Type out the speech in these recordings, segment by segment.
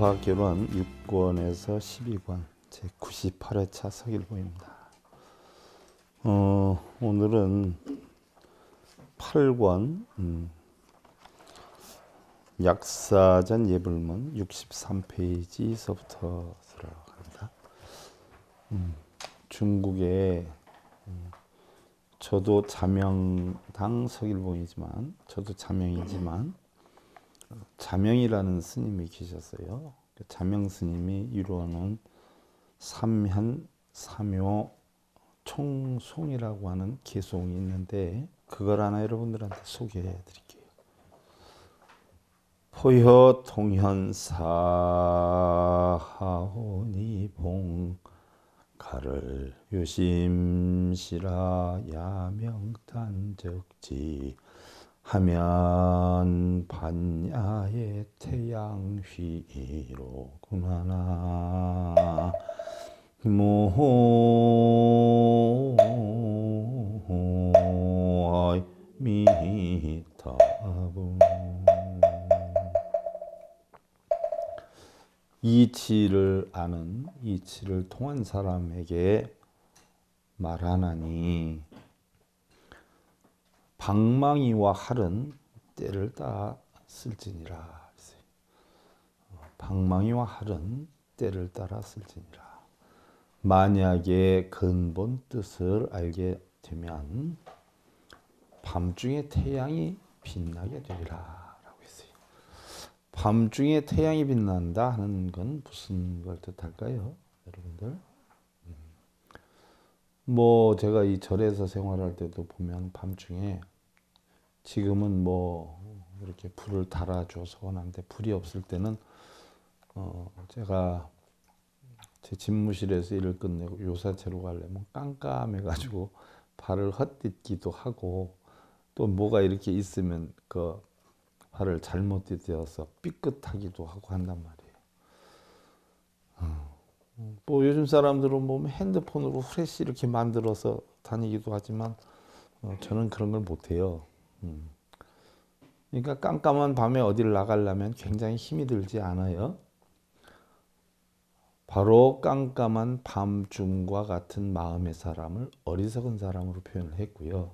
노화결혼 6권에서 12권 제 98회차 서일보입니다. 어, 오늘은 8권 음, 약사전 예불문 63페이지서부터 들어갑니다. 음, 중국에 음, 저도 자명당 서일봉이지만 저도 자명이지만 자명이라는 스님이 계셨어요. 그 자명 스님이 이루어놓은 삼현 삼요 총송이라고 하는 개송이 있는데 그걸 하나 여러분들한테 소개해 드릴게요. 포효 통현사 하오니봉 가를 유심시라 야명탄적지 하면 반야의 태양 휘로구나모 미타분 이치를 아는 이치를 통한 사람에게 말하나니 방망이와 활은 때를 따 쓸지니라. 어, 방망이와 활은 때를 따라 쓸지니라. 만약에 근본 뜻을 알게 되면 밤중에 태양이 빛나게 되리라. 라고 했어요. 밤중에 태양이 빛난다 하는 건 무슨 걸 뜻할까요? 여러분들? 음. 뭐 제가 이 절에서 생활할 때도 보면 밤중에 지금은 뭐 이렇게 불을 달아줘서 하는데 불이 없을 때는 어 제가 제 집무실에서 일을 끝내고 요사채로 가려면 깜깜해가지고 발을 헛딛기도 하고 또 뭐가 이렇게 있으면 그 발을 잘못 딛어서 삐끗하기도 하고 한단 말이에요. 어, 뭐 요즘 사람들은 보 뭐 핸드폰으로 후레쉬 이렇게 만들어서 다니기도 하지만 어, 저는 그런 걸 못해요. 음. 그러니까 깜깜한 밤에 어디를 나가려면 굉장히 힘이 들지 않아요. 바로 깜깜한 밤중과 같은 마음의 사람을 어리석은 사람으로 표현을 했고요.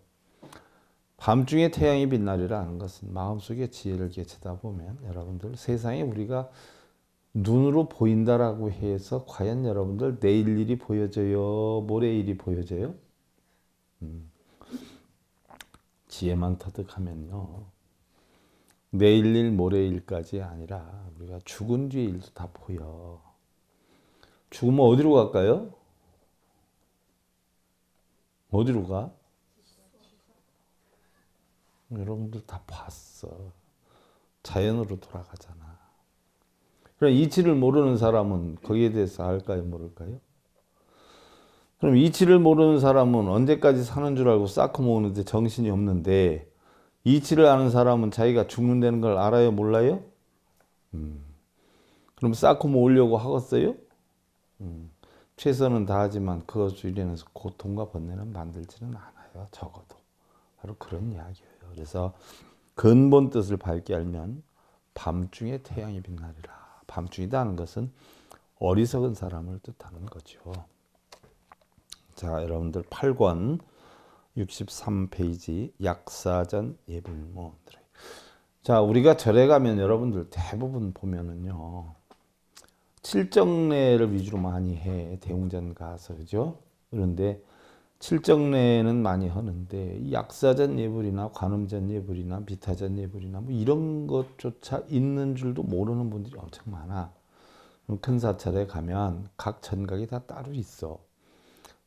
밤중에 태양이 빛나리라는 것은 마음속에 지혜를 깨치다 보면 여러분들 세상에 우리가 눈으로 보인다라고 해서 과연 여러분들 내일 일이 보여져요? 모레 일이 보여져요? 음. 지혜만 터득하면요. 내일 일 모레 일까지 아니라 우리가 죽은 뒤 일도 다 보여. 죽으면 어디로 갈까요? 어디로 가? 여러분들 다 봤어. 자연으로 돌아가잖아. 그럼 이치를 모르는 사람은 거기에 대해서 알까요, 모를까요? 그럼 이치를 모르는 사람은 언제까지 사는 줄 알고 쌓고 모으는데 정신이 없는데 이치를 아는 사람은 자기가 죽는다는 걸 알아요 몰라요? 음. 그럼 쌓고 모으려고 하겠어요? 음. 최선은 다하지만 그것 주일에서 고통과 번뇌는 만들지는 않아요 적어도 바로 그런 이야기예요 그래서 근본 뜻을 밝게 알면 밤중에 태양이 빛나리라 밤중이다 하는 것은 어리석은 사람을 뜻하는 거죠 자 여러분들 8권 63페이지 약사전 예불모 자 우리가 절에 가면 여러분들 대부분 보면은요 칠정례를 위주로 많이 해 대웅전 가서 그죠 그런데 칠정례는 많이 하는데 약사전 예불이나 관음전 예불이나 비타전 예불이나 뭐 이런 것조차 있는 줄도 모르는 분들이 엄청 많아 큰 사찰에 가면 각 전각이 다 따로 있어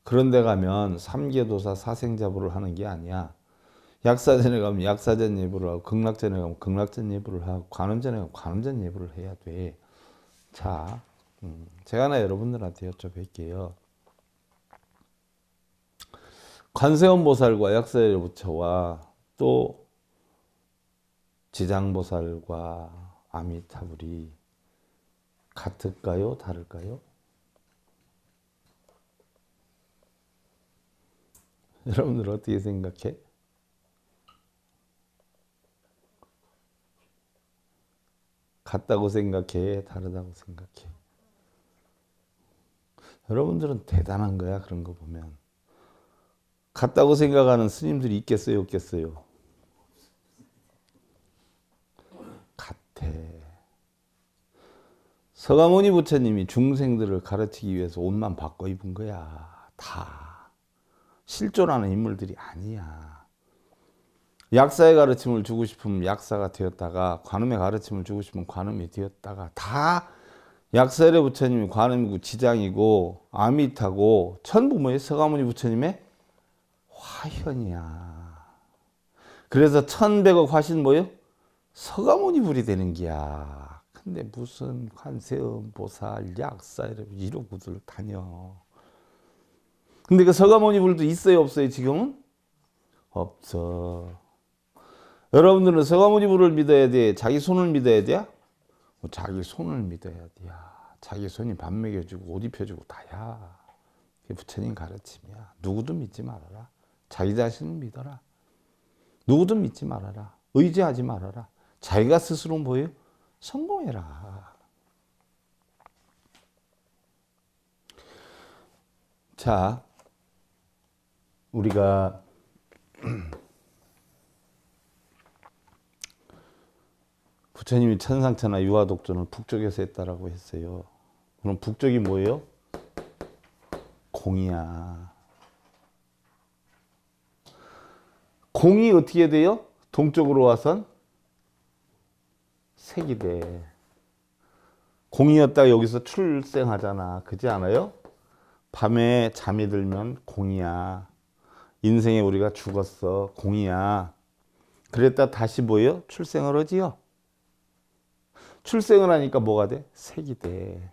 그런데 가면 삼계도사 사생자부를 하는 게 아니야. 약사전에 가면 약사전 예불을 하고 극락전에 가면 극락전 예불을 하고 관음전에 가면 관음전 예불을 해야 돼. 자, 음, 제가 하나 여러분들한테 여쭤볼게요. 관세음보살과 약사의 부처와 또 지장보살과 아미타불이 같을까요? 다를까요? 여러분들 어떻게 생각해? 같다고 생각해? 다르다고 생각해? 여러분들은 대단한 거야 그런 거 보면 같다고 생각하는 스님들이 있겠어요 없겠어요? 같아 서가모니 부처님이 중생들을 가르치기 위해서 옷만 바꿔 입은 거야 다 실존하는 인물들이 아니야. 약사의 가르침을 주고 싶으면 약사가 되었다가 관음의 가르침을 주고 싶으면 관음이 되었다가 다 약사의 부처님이 관음이고 지장이고 아미타고 전부 뭐예 서가모니 부처님의 화현이야. 그래서 1 1억 화신 뭐요? 서가모니 불이 되는 기야. 근데 무슨 관세음, 보살, 약사 이러고들 다녀. 근데 그 서가모니 불도 있어요 없어요 지금은? 없어. 여러분들은 서가모니 불을 믿어야 돼? 자기 손을 믿어야 돼? 뭐 자기 손을 믿어야 돼. 자기 손이 밥 먹여주고 옷 입혀주고 다야. 부처님 가르침이야. 누구도 믿지 말아라. 자기 자신을 믿어라. 누구도 믿지 말아라. 의지하지 말아라. 자기가 스스로 뭐예 성공해라. 자, 우리가 부처님이 천상천하 유화독전을 북쪽에서 했다라고 했어요. 그럼 북쪽이 뭐예요? 공이야. 공이 어떻게 돼요? 동쪽으로 와선 색이 돼. 공이었다 여기서 출생하잖아. 그지 않아요? 밤에 잠이 들면 공이야. 인생에 우리가 죽었어 공이야 그랬다 다시 뭐예 출생을 하지요 출생을 하니까 뭐가 돼? 색이 돼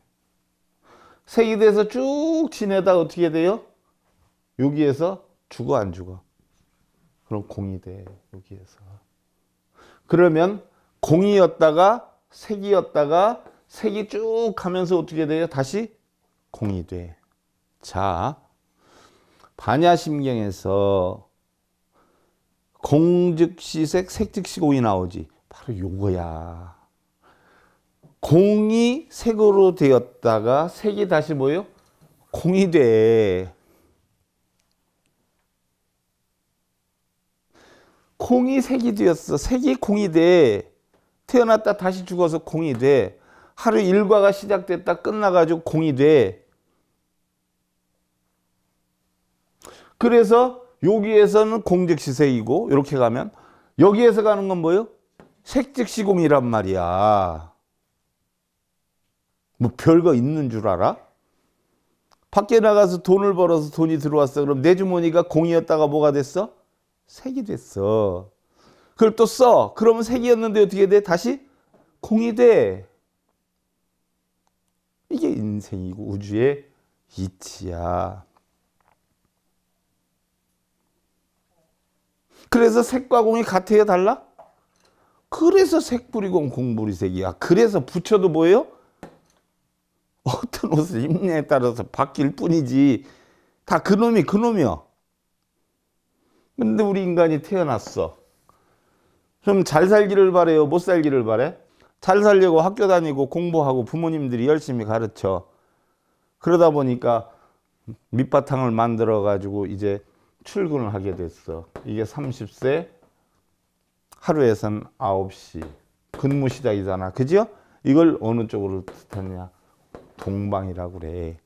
색이 돼서 쭉 지내다 어떻게 돼요? 여기에서 죽어 안 죽어? 그럼 공이 돼 여기에서 그러면 공이었다가 색이었다가 색이 쭉 가면서 어떻게 돼요? 다시 공이 돼. 자, 반야심경에서 공즉시색 색즉시공이 나오지 바로 요거야 공이 색으로 되었다가 색이 다시 뭐요? 예 공이 돼 공이 색이 되었어 색이 공이 돼 태어났다 다시 죽어서 공이 돼 하루 일과가 시작됐다 끝나가지고 공이 돼 그래서 여기에서는 공적시세이고 이렇게 가면 여기에서 가는 건 뭐예요? 색즉시공이란 말이야. 뭐 별거 있는 줄 알아? 밖에 나가서 돈을 벌어서 돈이 들어왔어. 그럼 내 주머니가 공이었다가 뭐가 됐어? 색이 됐어. 그걸 또 써. 그러면 색이었는데 어떻게 돼? 다시 공이 돼. 이게 인생이고 우주의 이치야. 그래서 색과 공이 같아요 달라? 그래서 색부리공 공부리색이야. 그래서 붙여도 뭐예요? 어떤 옷을 입냐에 따라서 바뀔 뿐이지. 다 그놈이 그놈이야. 근데 우리 인간이 태어났어. 그럼 잘 살기를 바래요? 못 살기를 바래? 잘 살려고 학교 다니고 공부하고 부모님들이 열심히 가르쳐. 그러다 보니까 밑바탕을 만들어 가지고 이제 출근을 하게 됐어. 이게 30세 하루에선 9시 근무 시작이잖아. 그죠? 이걸 어느 쪽으로 뜻하냐? 동방이라고 그래.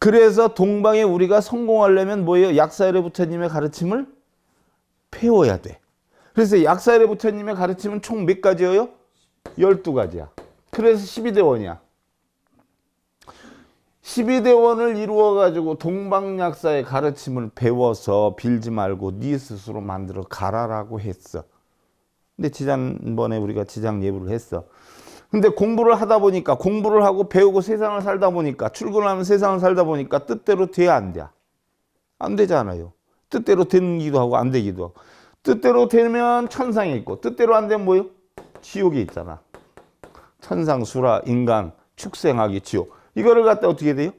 그래서 동방에 우리가 성공하려면 뭐예요? 약사일의 부처님의 가르침을 배워야 돼. 그래서 약사일의 부처님의 가르침은 총 몇 가지예요? 12가지야. 그래서 12대원이야. 12대원을 이루어 가지고 동방약사의 가르침을 배워서 빌지 말고 네 스스로 만들어 가라라고 했어. 근데 지난번에 우리가 지장 예부를 했어. 근데 공부를 하다 보니까 공부를 하고 배우고 세상을 살다 보니까 출근하면 세상을 살다 보니까 뜻대로 돼야안 돼? 안 되잖아요. 뜻대로 되기도 하고 안 되기도 하고. 뜻대로 되면 천상에 있고 뜻대로 안 되면 뭐요? 지옥에 있잖아. 천상, 수라, 인간, 축생하기, 지옥. 이거를 갖다 어떻게 돼요?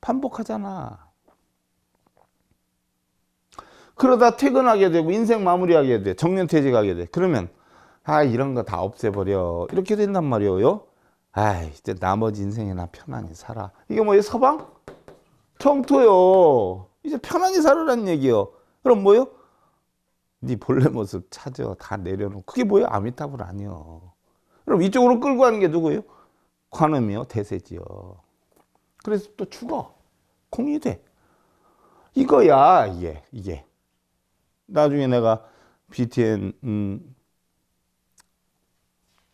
반복하잖아. 그러다 퇴근하게 되고 인생 마무리하게 돼. 정년퇴직하게 돼. 그러면 아 이런 거 다 없애버려. 이렇게 된단 말이에요. 아 이제 나머지 인생이나 편안히 살아. 이게 뭐예요? 서방? 청토요. 이제 편안히 살으라는 얘기요. 그럼 뭐요? 네 본래 모습 찾아 다 내려놓고 그게 뭐예요? 아미타불 아니요. 그럼 이쪽으로 끌고 가는 게 누구예요? 관음이요, 대세지요. 그래서 또 죽어. 공이 돼. 이거야, 이게, 이게. 나중에 내가 BTN, 음,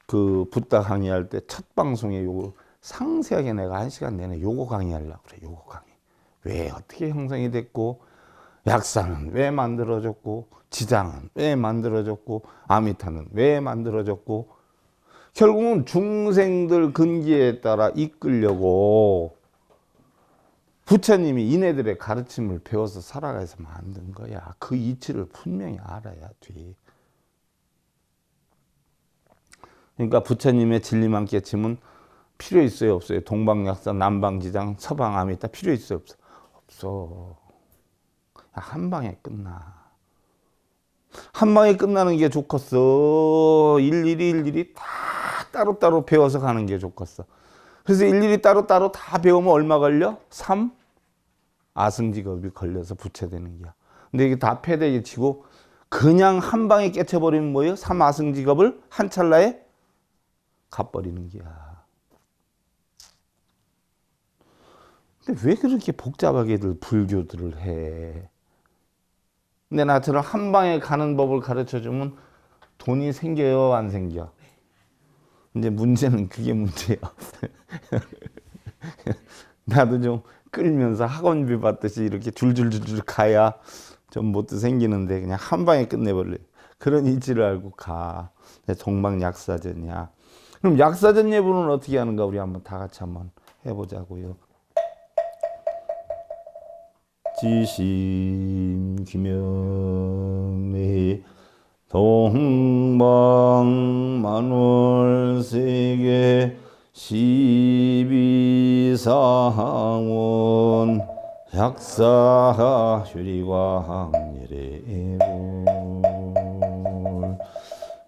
그, 부탁 강의할 때 첫 방송에 요거 상세하게 내가 한 시간 내내 요거 강의하려고 그래, 요거 강의. 왜, 어떻게 형성이 됐고, 약사는 왜 만들어졌고, 지장은 왜 만들어졌고, 아미타는 왜 만들어졌고, 결국은 중생들 근기에 따라 이끌려고 부처님이 이네들의 가르침을 배워서 살아가서 만든 거야. 그 이치를 분명히 알아야 돼. 그러니까 부처님의 진리만 깨치면 필요 있어요 없어요? 동방약사, 남방지장, 서방암이다 필요 있어요 없어? 없어. 한 방에 끝나. 한 방에 끝나는 게 좋겠어. 일일이 일일이 다 따로따로 배워서 가는 게 좋겠어. 그래서 일일이 따로따로 다 배우면 얼마 걸려? 3, 아승직업이 걸려서 부채되는 거야. 근데 이게 다 패대기 치고 그냥 한 방에 깨쳐버리면 뭐예요? 삼아승직업을 한 찰나에 갚버리는 거야. 근데 왜 그렇게 복잡하게들 불교들을 해? 근데 나처럼 한 방에 가는 법을 가르쳐주면 돈이 생겨요? 안 생겨? 이제 문제는 그게 문제야. 나도 좀 끌면서 학원비 받듯이 이렇게 줄줄줄줄 가야 좀못도 생기는데 그냥 한 방에 끝내버려 그런 이치를 알고 가 동방 약사전이야 그럼 약사전 예보는 어떻게 하는가 우리 한번 다 같이 한번 해보자고요 지심 김영래 동방만월세계 시비사항원 약사 휴리광 예래불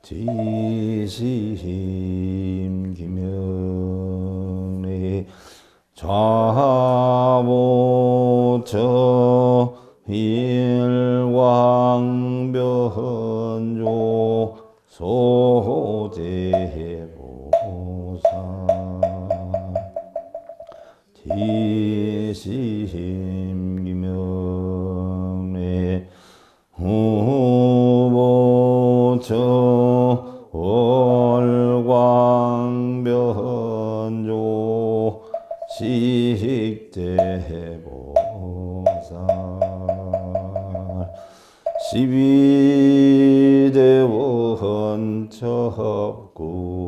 지심 김현의 좌보처 일광변조 소재 시심기명의 후보처 월광변조 식대보살 십이대원첩구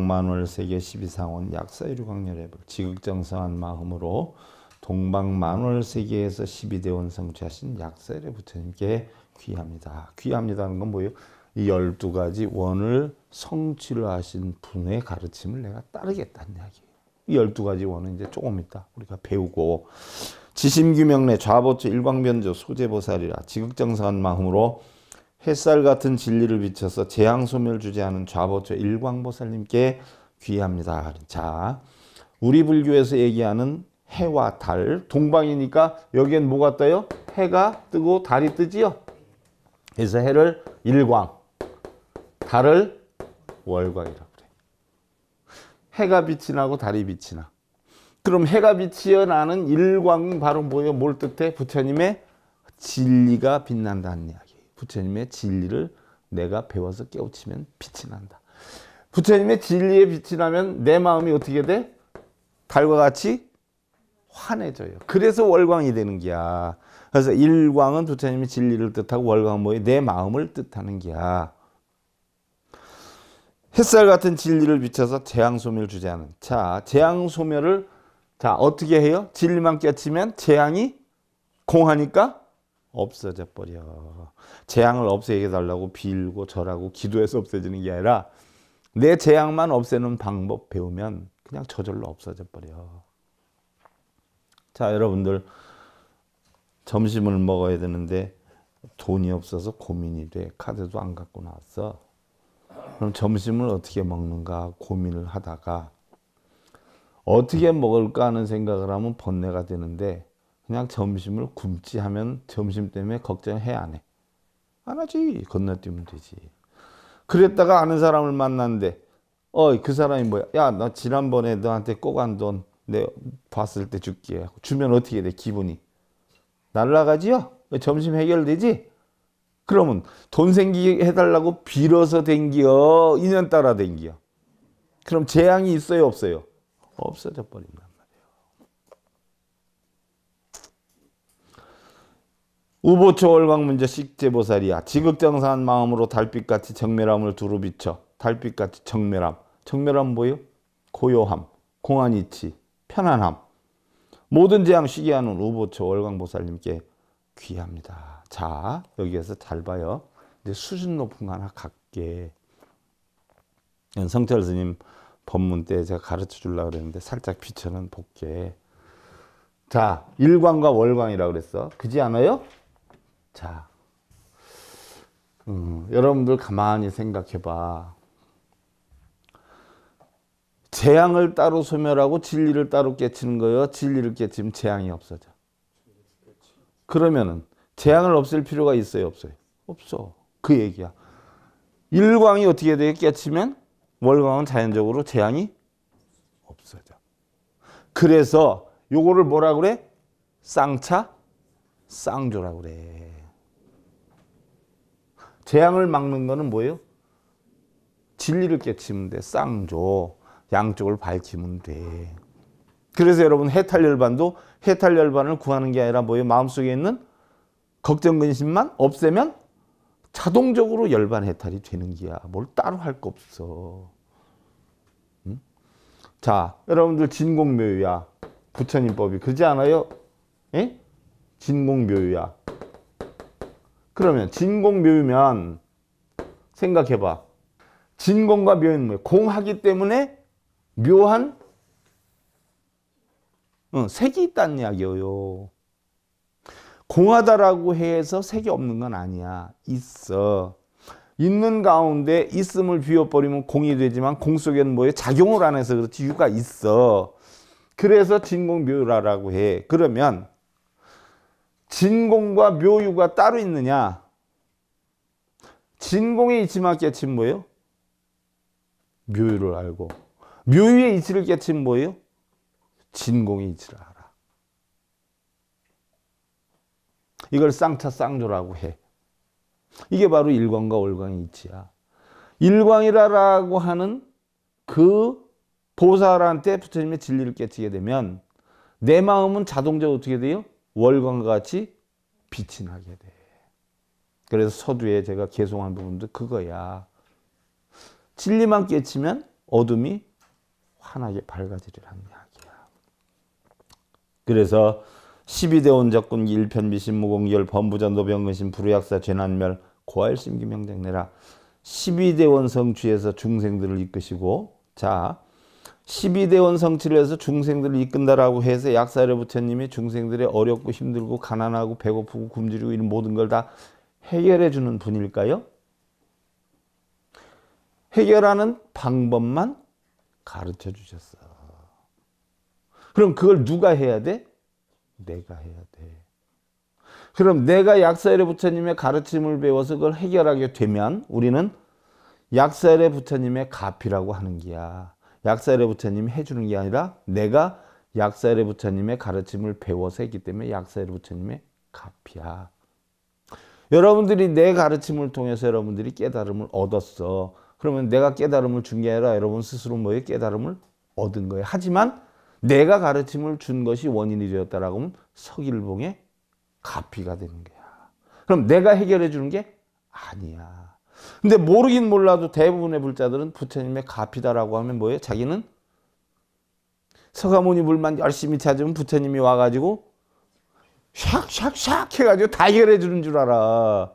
동방만월세계 12상원 약사유류광렬해불 지극정성한 마음으로 동방만월세계에서 12대원 성취하신 약사의 부처님께 귀합니다. 귀합니다는 건 뭐예요? 이 12가지 원을 성취를 하신 분의 가르침을 내가 따르겠다는 이야기예요. 이 12가지 원은 이제 조금 있다 우리가 배우고 지심규명래 좌보처 일광변조 소재보살이라 지극정성한 마음으로 햇살 같은 진리를 비춰서 재앙 소멸 주제하는 좌보처 일광보살님께 귀합니다. 자, 우리 불교에서 얘기하는 해와 달, 동방이니까 여기엔 뭐가 떠요? 해가 뜨고 달이 뜨지요. 그래서 해를 일광, 달을 월광이라고 그래. 해가 빛이 나고 달이 빛이 나. 그럼 해가 빛이어 나는 일광 바로 뭐예요? 뭘 뜻해? 부처님의 진리가 빛난다는 이야기. 부처님의 진리를 내가 배워서 깨우치면 빛이 난다. 부처님의 진리에 빛이 나면 내 마음이 어떻게 돼? 달과 같이 환해져요. 그래서 월광이 되는 기야. 그래서 일광은 부처님이 진리를 뜻하고 월광은 뭐예요? 내 마음을 뜻하는 기야. 햇살 같은 진리를 비춰서 재앙소멸 주제하는. 자, 재앙소멸을 자 어떻게 해요? 진리만 깨치면 재앙이 공하니까 없어져 버려. 재앙을 없애게 달라고 빌고 절하고 기도해서 없애지는 게 아니라 내 재앙만 없애는 방법 배우면 그냥 저절로 없어져 버려. 자, 여러분들 점심을 먹어야 되는데 돈이 없어서 고민이 돼. 카드도 안 갖고 나왔어. 그럼 점심을 어떻게 먹는가 고민을 하다가 어떻게 먹을까 하는 생각을 하면 번뇌가 되는데 그냥 점심을 굶지 하면 점심 때문에 걱정해 안 해? 안 하지. 건너뛰면 되지. 그랬다가 아는 사람을 만났는데 어그 사람이 뭐야? 야나 지난번에 너한테 꼬간 돈내 봤을 때 줄게. 주면 어떻게 돼 기분이? 날라가지요? 점심 해결되지? 그러면 돈 생기게 해달라고 빌어서 댕겨? 인연 따라 댕겨? 그럼 재앙이 있어요 없어요? 없어져 버린다. 우보초 월광문제 식재보살이야 지극정사한 마음으로 달빛같이 정멸함을 두루 비춰 달빛같이 정멸함 정멸함 뭐요? 고요함 공안이치 편안함 모든 재앙 쉬게 하는 우보초 월광보살님께 귀합니다 자 여기에서 잘 봐요 이제 수준 높은 거 하나 갖게 성철 스님 법문 때 제가 가르쳐 주려고 그랬는데 살짝 비춰는 볼게 자 일광과 월광이라고 그랬어 그지 않아요? 자, 음, 여러분들 가만히 생각해봐. 재앙을 따로 소멸하고 진리를 따로 깨치는 거예요. 진리를 깨치면 재앙이 없어져. 그러면은 재앙을 없앨 필요가 있어요, 없어요? 없어. 그 얘기야. 일광이 어떻게 돼? 깨치면 월광은 자연적으로 재앙이 없어져. 그래서 요거를 뭐라 그래? 쌍차 쌍조라 그래. 재앙을 막는 거는 뭐예요? 진리를 깨치면 돼. 쌍조. 양쪽을 밝히면 돼. 그래서 여러분 해탈열반도 해탈열반을 구하는 게 아니라 뭐예요? 마음속에 있는 걱정 근심만 없애면 자동적으로 열반 해탈이 되는 기야. 뭘 따로 할 거 없어. 자, 여러분들 진공묘유야. 부처님법이 그러지 않아요? 예? 진공묘유야. 그러면 진공 묘유면 생각해봐. 진공과 묘유는 뭐예요? 공하기 때문에 묘한 어, 색이 있다는 이야기예요. 공하다라고 해서 색이 없는 건 아니야. 있어. 있는 가운데 있음을 비워버리면 공이 되지만 공 속에는 뭐예요? 작용을 안 해서 그렇지 유가 있어. 그래서 진공묘라라고 해. 그러면 진공과 묘유가 따로 있느냐? 진공의 이치만 깨친 뭐예요? 묘유를 알고 묘유의 이치를 깨친 뭐예요? 진공의 이치를 알아. 이걸 쌍차 쌍조라고 해. 이게 바로 일광과 월광의 이치야. 일광이라고 하는 그 보살한테 부처님의 진리를 깨치게 되면 내 마음은 자동적으로 어떻게 돼요? 월광과 같이 빛이 나게 돼. 그래서 서두에 제가 개송한 부분도 그거야. 진리만 깨치면 어둠이 환하게 밝아지리라는 이야기야. 그래서 12대 온적군 일편 미신 무공열 범부전 노병근신 불의약사 죄난멸 고할심기 명장내라 12대 원성취에서 중생들을 이끄시고 자 12대원 성취를 해서 중생들을 이끈다라고 해서 약사의 부처님이 중생들의 어렵고 힘들고 가난하고 배고프고 굶주리고 이런 모든 걸 다 해결해 주는 분일까요? 해결하는 방법만 가르쳐 주셨어. 그럼 그걸 누가 해야 돼? 내가 해야 돼. 그럼 내가 약사의 부처님의 가르침을 배워서 그걸 해결하게 되면 우리는 약사의 부처님의 가피라고 하는 게야. 약사엘레부처님이 해주는 게 아니라 내가 약사엘레부처님의 가르침을 배워서 했기 때문에 약사엘레부처님의 값이야. 여러분들이 내 가르침을 통해서 여러분들이 깨달음을 얻었어. 그러면 내가 깨달음을 준 게 아니라 여러분 스스로 뭐에 깨달음을 얻은 거예요. 하지만 내가 가르침을 준 것이 원인이 되었다라고 하면 서길봉의 가피가 되는 거야. 그럼 내가 해결해 주는 게 아니야. 근데 모르긴 몰라도 대부분의 불자들은 부처님의 가피다라고 하면 뭐예요? 자기는 서가모니 불만 열심히 찾으면 부처님이 와가지고 샥샥샥 해가지고 다 해결해 주는 줄 알아.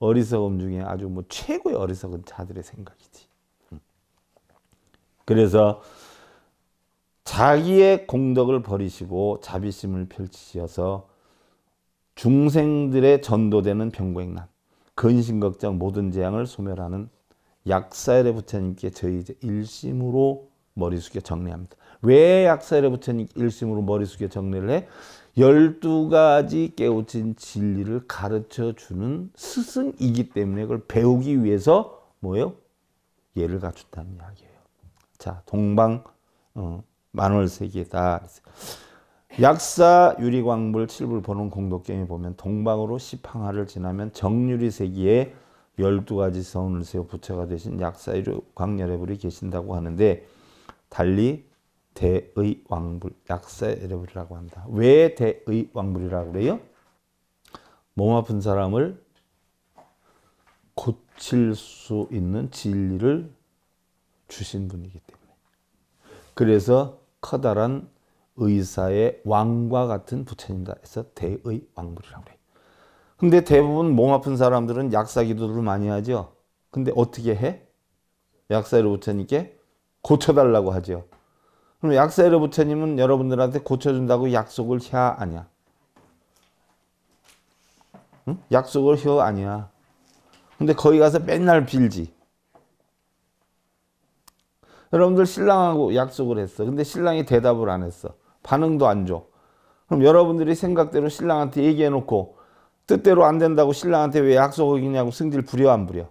어리석음 중에 아주 뭐 최고의 어리석은 자들의 생각이지. 그래서 자기의 공덕을 버리시고 자비심을 펼치셔서 중생들의 전도되는 병고행난 근심걱정 모든 재앙을 소멸하는 약사엘의 부처님께 저희 이제 일심으로 머리 숙여 정리합니다. 왜 약사엘의 부처님 일심으로 머리 숙여 정리를 해? 12가지 깨우친 진리를 가르쳐 주는 스승이기 때문에 그걸 배우기 위해서 뭐요 예를 갖췄다는 이야기예요. 자, 동방 어, 만월세계다. 약사 유리광물 7불 보는 공덕경에 보면 동방으로 시팡하를 지나면 정유리 세기에 12가지 선을 세워 부처가 되신 약사 유리광열애불이 계신다고 하는데 달리 대의 왕불 약사 유리불이라고 한다. 왜 대의 왕불이라 고 그래요? 몸 아픈 사람을 고칠 수 있는 진리를 주신 분이기 때문에 그래서 커다란 의사의 왕과 같은 부처님이다 해서 대의 왕불이라고 그요 근데 대부분 몸 아픈 사람들은 약사 기도를 많이 하죠. 근데 어떻게 해? 약사의 부처님께 고쳐달라고 하죠. 그럼 약사의 부처님은 여러분들한테 고쳐준다고 약속을 해 아니야? 응? 약속을 혀 아니야. 근데 거기 가서 맨날 빌지. 여러분들 신랑하고 약속을 했어. 근데 신랑이 대답을 안 했어. 반응도 안 줘. 그럼 여러분들이 생각대로 신랑한테 얘기해놓고 뜻대로 안 된다고 신랑한테 왜 약속 이기냐고 승질 부려 안 부려?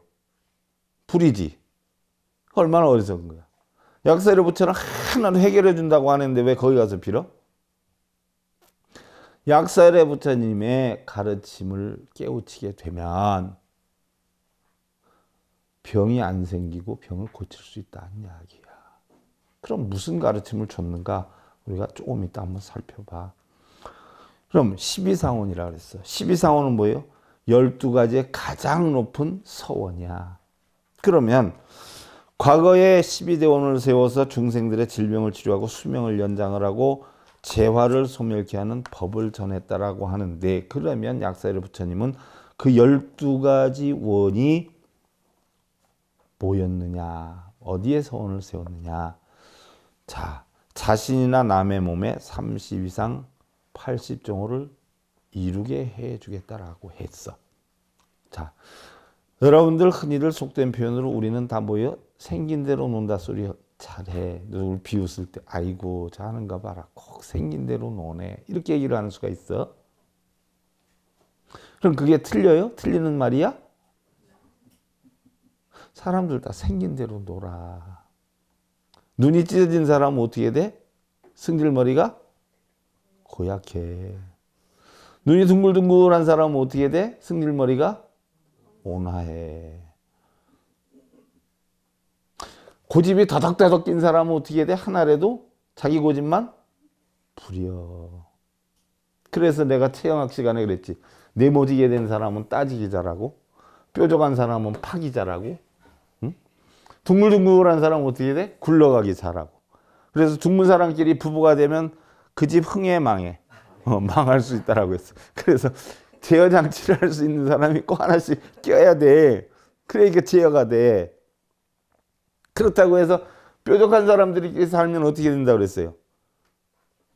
부리지. 얼마나 어리석은 거야. 약사를 부처는 하나로 해결해 준다고 하는데 왜 거기 가서 빌어? 약사의 부처님의 가르침을 깨우치게 되면 병이 안 생기고 병을 고칠 수 있다는 이야기야. 그럼 무슨 가르침을 줬는가? 우리가 조금 이따 한번 살펴봐. 그럼 12상원이라 그랬어. 12상원은 뭐예요? 12가지의 가장 높은 서원이야. 그러면 과거에 12대원을 세워서 중생들의 질병을 치료하고 수명을 연장을 하고 재화를 소멸케 하는 법을 전했다라고 하는데 그러면 약사의 부처님은 그 12가지 원이 뭐였느냐 어디에 서원을 세웠느냐 자 자신이나 남의 몸에 30 이상 80 정도를 이루게 해주겠다라고 했어. 자, 여러분들 흔히들 속된 표현으로 우리는 다 모여 생긴 대로 논다 소리 잘해. 누굴 비웃을 때 아이고 잘는가 봐라. 꼭 생긴 대로 노네. 이렇게 얘기를 하는 수가 있어. 그럼 그게 틀려요? 틀리는 말이야? 사람들 다 생긴 대로 놀아. 눈이 찢어진 사람은 어떻게 돼? 승질머리가 고약해. 눈이 둥글둥글한 사람은 어떻게 돼? 승질머리가 온화해. 고집이 다닥다닥 낀 사람은 어떻게 돼? 하나라도 자기 고집만 부려. 그래서 내가 체형학 시간에 그랬지. 네모지게 된 사람은 따지기 잘하고 뾰족한 사람은 파기 잘하고 둥글둥글한 사람 어떻게 돼? 굴러가기 잘하고 그래서 둥근 사람끼리 부부가 되면 그 집 흥에 망해 어, 망할 수 있다라고 했어 그래서 제어 장치를 할 수 있는 사람이 꼭 하나씩 껴야 돼 그래 이게 제어가 돼 그렇다고 해서 뾰족한 사람들이 살면 어떻게 된다 그랬어요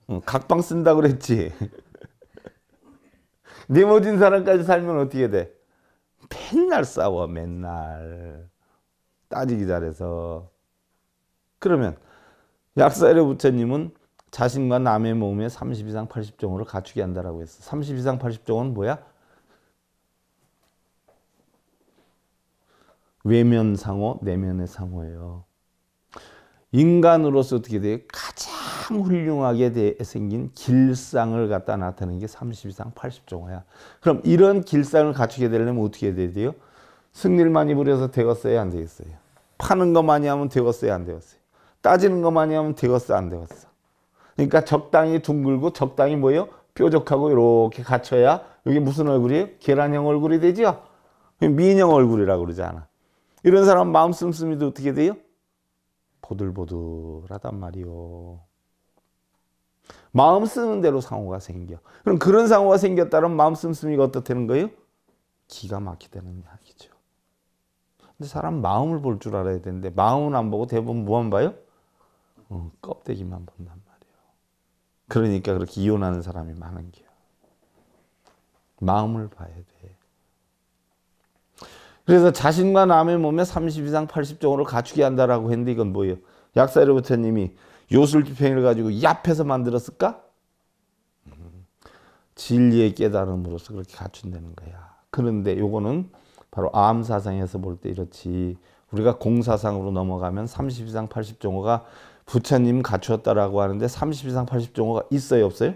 어, 각방 쓴다 그랬지 네모진 사람까지 살면 어떻게 돼 맨날 싸워 맨날 따지기 잘해서. 그러면 약사의 부처님은 자신과 남의 몸에 30 이상 80종으로 갖추게 한다라고 했어. 30 이상 80종은 뭐야? 외면 상호, 내면의 상호예요. 인간으로서 어떻게 돼 가장 훌륭하게 돼, 생긴 길상을 갖다 나타내는 게 30이상 80종화야. 그럼 이런 길상을 갖추게 되려면 어떻게 돼야 돼요? 승리를 많이 부려서 되었어야 안 되겠어요? 파는 거많이 하면 되었어요 안 되었어요 따지는 거많이 하면 되었어 안 되었어 그러니까 적당히 둥글고 적당히 뭐예요 뾰족하고 이렇게 갖춰야 이게 무슨 얼굴이에요 계란형 얼굴이 되죠 미인형 얼굴이라고 그러지않아 이런 사람 마음 씀씀이도 어떻게 돼요 보들보들하단 말이요 마음 쓰는 대로 상호가 생겨 그럼 그런 상호가 생겼다면 마음 씀씀이가 어떻게 되는 거예요 기가 막히다는 이야기죠 근데 사람 마음을 볼 줄 알아야 되는데 마음은 안 보고 대부분 뭐만 봐요? 어, 껍데기만 본단 말이에요. 그러니까 그렇게 이혼하는 사람이 많은 게요. 마음을 봐야 돼. 그래서 자신과 남의 몸에 30 이상 80종으로 갖추게 한다라고 했는데 이건 뭐예요? 약사리부처님이 요술지팽이 가지고 얍해서 만들었을까? 음, 진리의 깨달음으로써 그렇게 갖춘다는 거야. 그런데 요거는 바로 암 사상에서 볼 때 이렇지 우리가 공사상으로 넘어가면 30 이상 80종호가 부처님 갖추었다라고 하는데 30 이상 80종호가 있어요 없어요?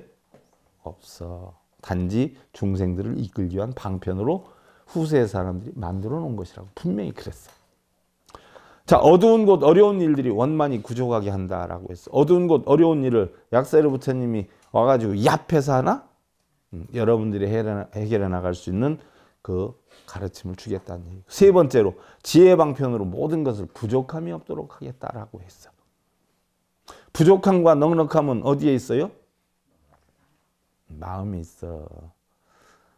없어. 단지 중생들을 이끌기 위한 방편으로 후세의 사람들이 만들어 놓은 것이라고 분명히 그랬어. 자, 어두운 곳 어려운 일들이 원만히 구조하게 한다라고 했어. 어두운 곳 어려운 일을 약사로 부처님이 와가지고 얍해서 하나? 음, 여러분들이 해결해 나갈 수 있는 그 가르침을 주겠다는 얘기. 세 번째로 지혜 방편으로 모든 것을 부족함이 없도록 하겠다라고 했어. 부족함과 넉넉함은 어디에 있어요? 마음이 있어.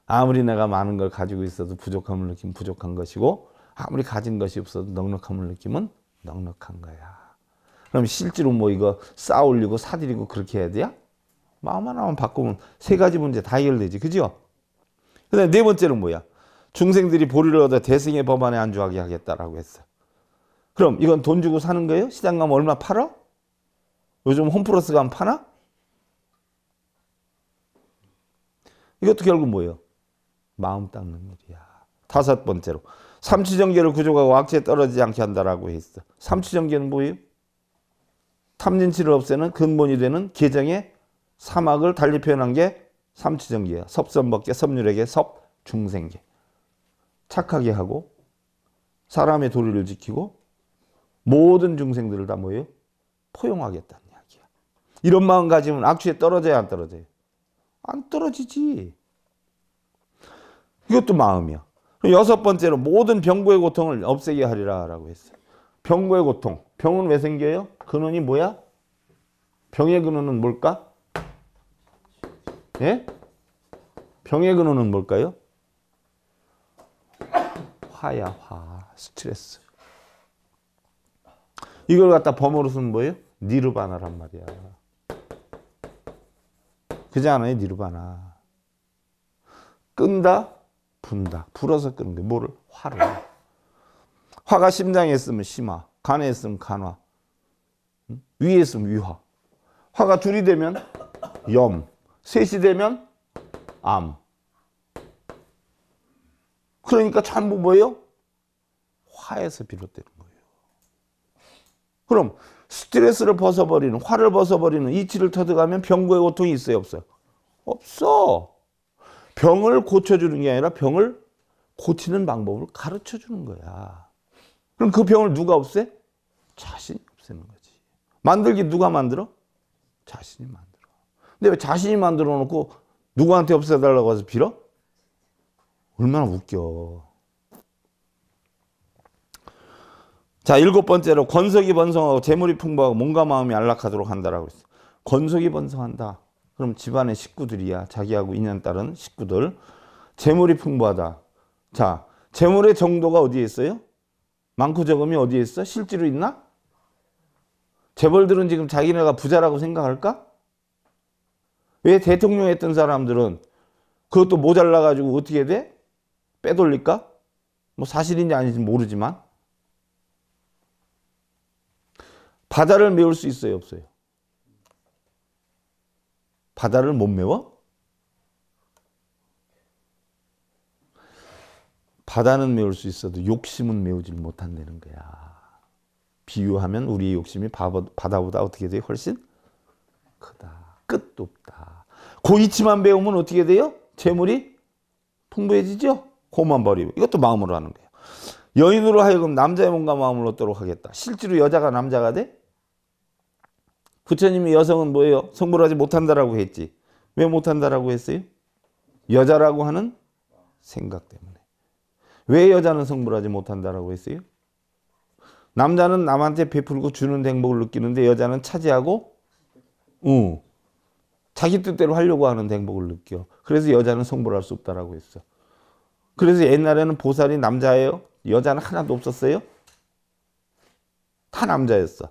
아무리 내가 많은 걸 가지고 있어도 부족함을 느끼면 부족한 것이고 아무리 가진 것이 없어도 넉넉함을 느끼면 넉넉한 거야. 그럼 실제로 뭐 이거 쌓올리고 사들이고 그렇게 해야 돼요? 마음 하나만 바꾸면 세 가지 문제 다 해결되지. 그죠? 그다네 번째는 뭐야? 중생들이 보리를 얻어 대승의 법안에 안주하게 하겠다라고 했어요. 그럼 이건 돈 주고 사는 거예요? 시장 가면 얼마 팔아? 요즘 홈플러스 가면 파나? 이것도 결국 뭐예요? 마음 닦는 일이야. 다섯 번째로 삼치정계를 구조하고 악취에 떨어지지 않게 한다라고 했어. 삼치정계는 뭐예요? 탐진치를 없애는 근본이 되는 계정의 사막을 달리 표현한 게 삼치정계야. 섭선법계, 섭률에게, 섭중생계. 착하게 하고 사람의 도리를 지키고 모든 중생들을 다 뭐예요? 포용하겠다는 이야기야. 이런 마음가짐은 악취에 떨어져야 안 떨어져요? 안 떨어지지. 이것도 마음이야. 여섯 번째로 모든 병고의 고통을 없애게 하리라 라고 했어요. 병고의 고통. 병은 왜 생겨요? 근원이 뭐야? 병의 근원은 뭘까? 예? 병의 근원은 뭘까요? 화야 화 스트레스 이걸 갖다 범어로 쓰면 뭐예요? 니르바나란 말이야 그지 않아요? 니르바나 끈다 분다 불어서 끄는 게 뭐를? 화를 화가 심장에 있으면 심화 간에 있으면 간화 위에 있으면 위화 화가 둘이 되면 염 셋이 되면 암 그러니까 전부 뭐예요? 화에서 비롯되는 거예요. 그럼 스트레스를 벗어버리는 화를 벗어버리는 이치를 터득하면 병고의 고통이 있어요 없어요? 없어. 병을 고쳐주는 게 아니라 병을 고치는 방법을 가르쳐주는 거야. 그럼 그 병을 누가 없애? 자신이 없애는 거지. 만들기 누가 만들어? 자신이 만들어. 근데 왜 자신이 만들어 놓고 누구한테 없애달라고 해서 빌어? 얼마나 웃겨. 자, 일곱 번째로 권석이 번성하고 재물이 풍부하고 몸과 마음이 안락하도록 한다라고 했어. 권석이 번성한다. 그럼 집안의 식구들이야. 자기하고 인연 따른 식구들. 재물이 풍부하다. 자, 재물의 정도가 어디에 있어요? 많고 적음이 어디에 있어? 실제로 있나? 재벌들은 지금 자기네가 부자라고 생각할까? 왜 대통령 했던 사람들은 그것도 모자라가지고 어떻게 돼? 빼돌릴까? 뭐 사실인지 아닌지 모르지만 바다를 메울 수 있어요 없어요? 바다를 못 메워? 바다는 메울 수 있어도 욕심은 메우질 못한다는 거야. 비유하면 우리의 욕심이 바다보다 어떻게 돼요? 훨씬 크다. 끝도 없다. 고이치만 배우면 어떻게 돼요? 재물이 풍부해지죠? 고만 버리고 이것도 마음으로 하는 거예요. 여인으로 하여금 남자의 몸과 마음을 얻도록 하겠다. 실제로 여자가 남자가 돼? 부처님이 여성은 뭐예요? 성불 하지 못한다라고 했지. 왜 못한다라고 했어요? 여자라고 하는 생각 때문에. 왜 여자는 성불하지 못한다라고 했어요? 남자는 남한테 베풀고 주는 행복을 느끼는데 여자는 차지하고 응. 자기 뜻대로 하려고 하는 행복을 느껴. 그래서 여자는 성불할 수 없다라고 했어. 그래서 옛날에는 보살이 남자예요. 여자는 하나도 없었어요. 다 남자였어.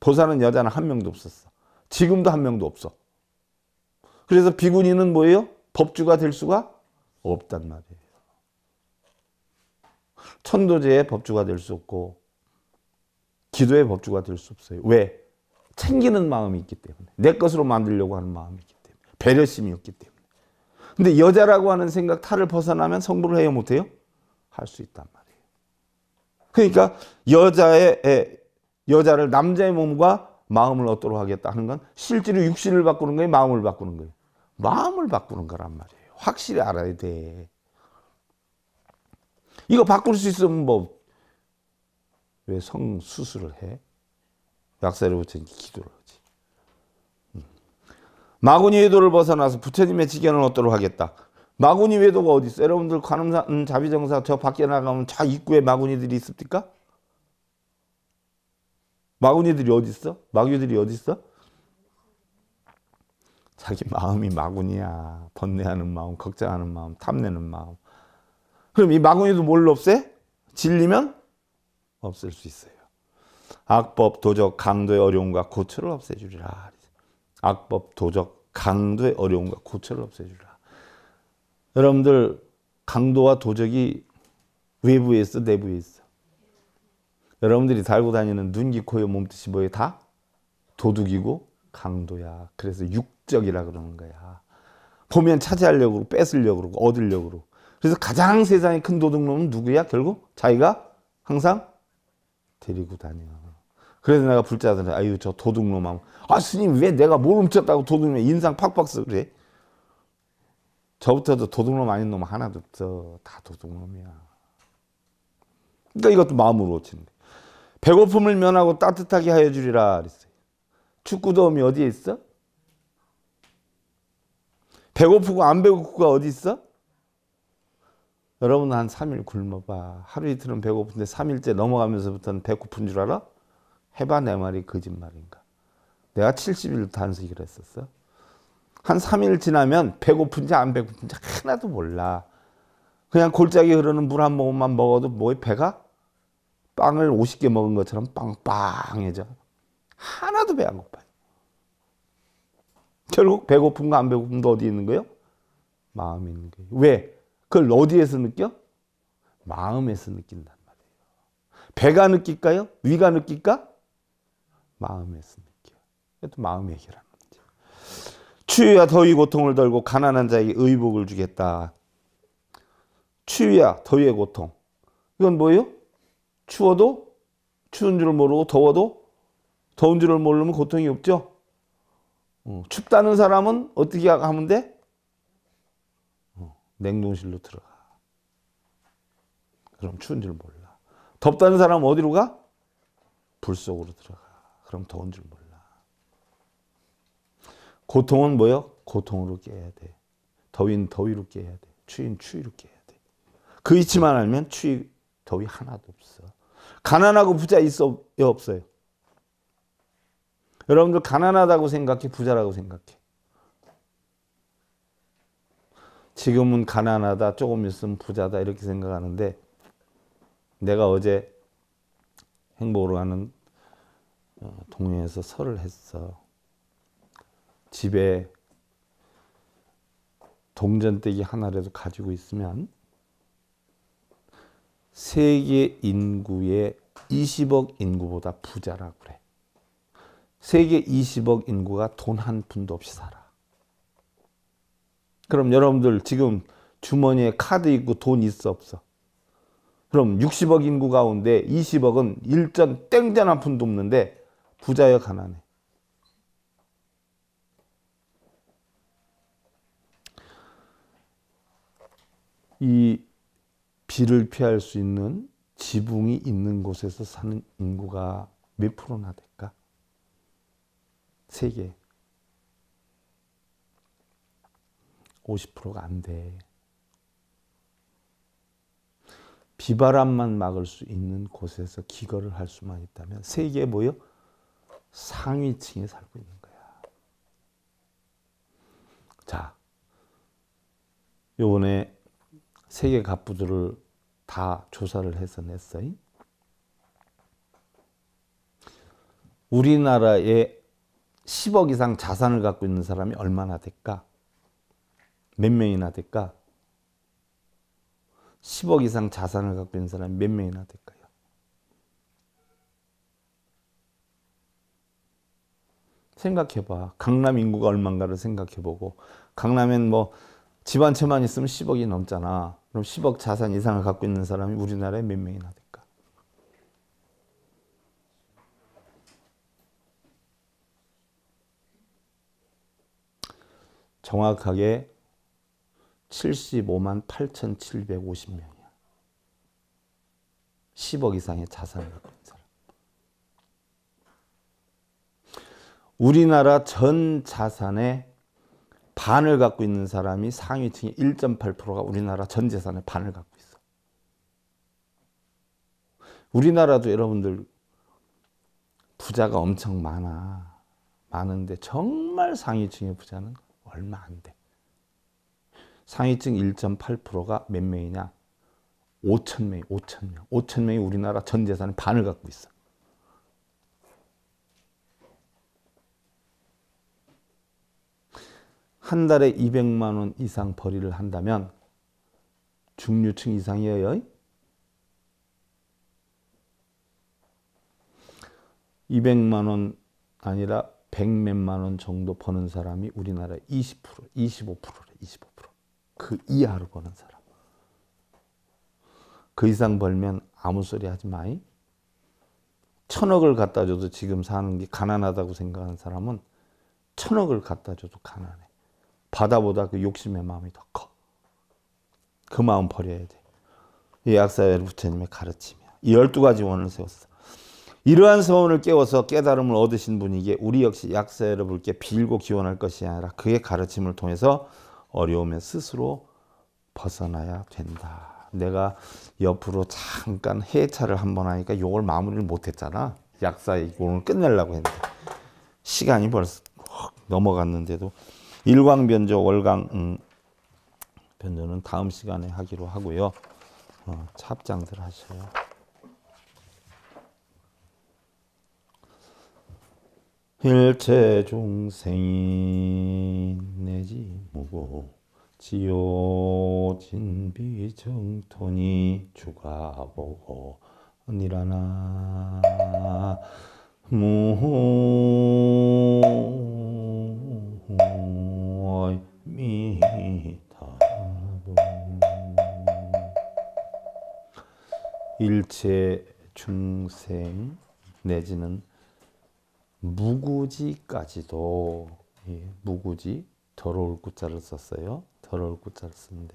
보살은 여자는 한 명도 없었어. 지금도 한 명도 없어. 그래서 비구니는 뭐예요? 법주가 될 수가 없단 말이에요. 천도제의 법주가 될 수 없고 기도의 법주가 될 수 없어요. 왜? 챙기는 마음이 있기 때문에 내 것으로 만들려고 하는 마음이 있기 때문에 배려심이 없기 때문에 근데 여자라고 하는 생각 탈을 벗어나면 성부를 해요 못해요? 할 수 있단 말이에요. 그러니까 여자의 에, 여자를 남자의 몸과 마음을 얻도록 하겠다 하는 건 실제로 육신을 바꾸는 거예요 마음을 바꾸는 거예요 마음을 바꾸는 거란 말이에요 확실히 알아야 돼 이거 바꿀 수 있으면 뭐 왜 성 수술을 해? 약사를 붙인 기도를 마구니 외도를 벗어나서 부처님의 지견을 얻도록 하겠다. 마구니 외도가 어디 있어? 여러분들 관음산 음, 자비정사 저 밖에 나가면 자 입구에 마구니들이 있습니까? 마구니들이 어디 있어? 마귀들이 어디 있어? 자기 마음이 마구니야. 번뇌하는 마음, 걱정하는 마음, 탐내는 마음. 그럼 이 마구니도 뭘 없애? 질리면 없앨 수 있어요. 악법, 도적, 강도의 어려움과 고초를 없애주리라. 악법, 도적, 강도의 어려움과 고초를 없애주라. 여러분들 강도와 도적이 외부에 있어 내부에 있어. 여러분들이 달고 다니는 눈, 귀, 코 몸뜻이 뭐에 다 도둑이고 강도야. 그래서 육적이라 그러는 거야. 보면 차지하려고 뺏으려고 얻으려고 그래서 가장 세상에 큰 도둑놈은 누구야? 결국 자기가 항상 데리고 다녀. 그래서 내가 불자 아들한테 아유 저 도둑놈아 아 스님 왜 내가 뭘 훔쳤다고 도둑놈 인상 팍팍 쓰래 저부터도 도둑놈 아닌 놈 하나도 없어 다 도둑놈이야 그러니까 이것도 마음으로 치는 거예요 배고픔을 면하고 따뜻하게 하여 주리라 그랬어요 축구도움이 어디에 있어? 배고프고 안배고프고 어디 있어? 여러분 한 3일 굶어봐 하루 이틀은 배고픈데 3일째 넘어가면서부터는 배고픈 줄 알아? 해봐 내 말이 거짓말인가. 내가 70일 단식을 했었어. 한 3일 지나면 배고픈지 안 배고픈지 하나도 몰라. 그냥 골짜기 흐르는 물 한 모금만 먹어도 뭐 배가 빵을 50개 먹은 것처럼 빵빵해져. 하나도 배 안 고파요. 결국 배고픔과 안 배고픔도 어디 있는 거요 마음에 있는 거예요. 왜? 그걸 어디에서 느껴? 마음에서 느낀단 말이에요. 배가 느낄까요? 위가 느낄까? 마음에서 느껴. 이것도 마음의 해결는 문제. 추위와 더위 고통을 덜고 가난한 자에게 의복을 주겠다. 추위와 더위의 고통. 이건 뭐예요? 추워도 추운 줄 모르고 더워도 더운 줄을 모르면 고통이 없죠. 어, 춥다는 사람은 어떻게 하면 돼? 어, 냉동실로 들어가. 그럼 추운 줄 몰라. 덥다는 사람은 어디로 가? 불 속으로 들어가. 그럼 더운 줄 몰라. 고통은 뭐요? 고통으로 깨야 돼. 더위는 더위로 깨야 돼. 추위는 추위로 깨야 돼. 그 이치만 알면 추위, 더위 하나도 없어. 가난하고 부자 있어요? 없어요? 여러분들 가난하다고 생각해? 부자라고 생각해? 지금은 가난하다, 조금 있으면 부자다 이렇게 생각하는데 내가 어제 행복으로 가는 어, 동해에서 설을 했어. 집에 동전떼기 하나라도 가지고 있으면 세계 인구의 20억 인구보다 부자라 그래. 세계 20억 인구가 돈 한 푼도 없이 살아. 그럼 여러분들 지금 주머니에 카드 있고 돈 있어 없어? 그럼 60억 인구 가운데 20억은 일전 땡전 한 푼도 없는데 부자여 가난해. 이 비를 피할 수 있는 지붕이 있는 곳에서 사는 인구가 몇 프로나 될까? 세계 50%가 안 돼. 비바람만 막을 수 있는 곳에서 기거를 할 수만 있다면 세계 뭐요? 상위층에 살고 있는 거야. 자, 요번에 세계 갑부들을 다 조사를 해서 냈어요. 우리나라에 10억 이상 자산을 갖고 있는 사람이 얼마나 될까? 몇 명이나 될까? 10억 이상 자산을 갖고 있는 사람이 몇 명이나 될까요? 생각해봐. 강남 인구가 얼만가를 생각해보고 강남엔 뭐 집 한 채만 있으면 10억이 넘잖아. 그럼 10억 자산 이상을 갖고 있는 사람이 우리나라에 몇 명이나 될까? 정확하게 75만 8,750명이야. 10억 이상의 자산을 갖고 우리나라 전 자산의 반을 갖고 있는 사람이 상위층의 1.8%가 우리나라 전 재산의 반을 갖고 있어. 우리나라도 여러분들 부자가 엄청 많아. 많은데 정말 상위층의 부자는 얼마 안 돼. 상위층 1.8%가 몇 명이냐? 5천 명 5천 명. 5천 명이 우리나라 전 재산의 반을 갖고 있어. 한 달에 200만 원 이상 벌이를 한다면 중류층 이상이에요. 200만 원 아니라 100몇만 원 정도 버는 사람이 우리나라 20%, 25%래. 25%그 이하로 버는 사람. 그 이상 벌면 아무 소리 하지 마이. 천억을 갖다 줘도 지금 사는 게 가난하다고 생각하는 사람은 천억을 갖다 줘도 가난해. 바다보다 그 욕심의 마음이 더 커. 그 마음 버려야 돼. 이 약사 엘부테님의 가르침이야. 이 12가지 원을 세웠어. 이러한 소원을 깨워서 깨달음을 얻으신 분에게 우리 역시 약사 여러분께 빌고 기원할 것이 아니라 그의 가르침을 통해서 어려움에 스스로 벗어나야 된다. 내가 옆으로 잠깐 해차를 한 번 하니까 요걸 마무리를 못했잖아. 약사 이걸 끝내려고 했는데 시간이 벌써 넘어갔는데도 일광 변조, 월광 음, 변조는 다음 시간에 하기로 하고요. 어, 찹장들 하셔요. 일체 중생이 내지 무고 지요 진비 정토니 주가보고 니라나 무 일체 중생 내지는 무구지까지도 예, 무구지 더러울 구자를 썼어요. 더러울 구자를 쓰는데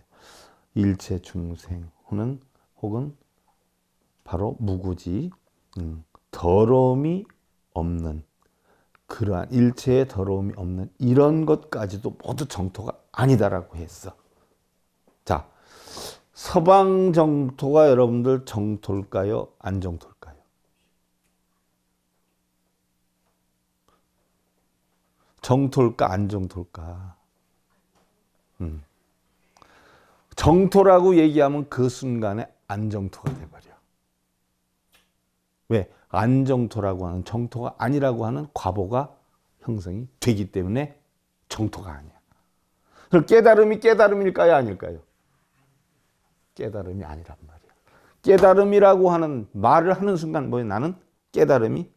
일체 중생 혹은 혹은 바로 무구지 음, 더러움이 없는 그러한 일체의 더러움이 없는 이런 것까지도 모두 정토가 아니다라고 했어. 서방 정토가 여러분들 정토일까요? 안 정토일까요? 정토일까? 안 정토일까? 음. 정토라고 얘기하면 그 순간에 안정토가 돼버려. 왜? 안정토라고 하는 정토가 아니라고 하는 과보가 형성이 되기 때문에 정토가 아니야. 그럼 깨달음이 깨달음일까요? 아닐까요? 깨달음이 아니란 말이야. 깨달음이라고 하는 말을 하는 순간 뭐 나는 깨달음이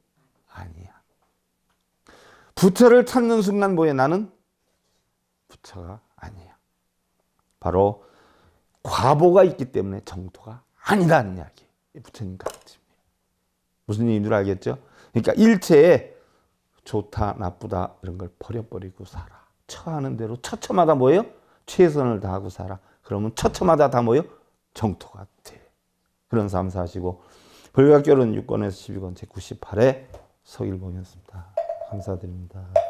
아니야. 부처를 찾는 순간 뭐에 나는 부처가 아니야. 바로 과보가 있기 때문에 정토가 아니라는 이야기. 부처님 가르침이 무슨 얘기인 줄 알겠죠? 그러니까 일체에 좋다 나쁘다 이런 걸 버려버리고 살아. 처하는 대로 처처마다 뭐예요? 최선을 다하고 살아. 그러면 처처마다 다 뭐예요? 정토 같아. 그런 삶 사시고 불가결혼 6권에서 12권 제98회 서일봉이었습니다. 감사드립니다.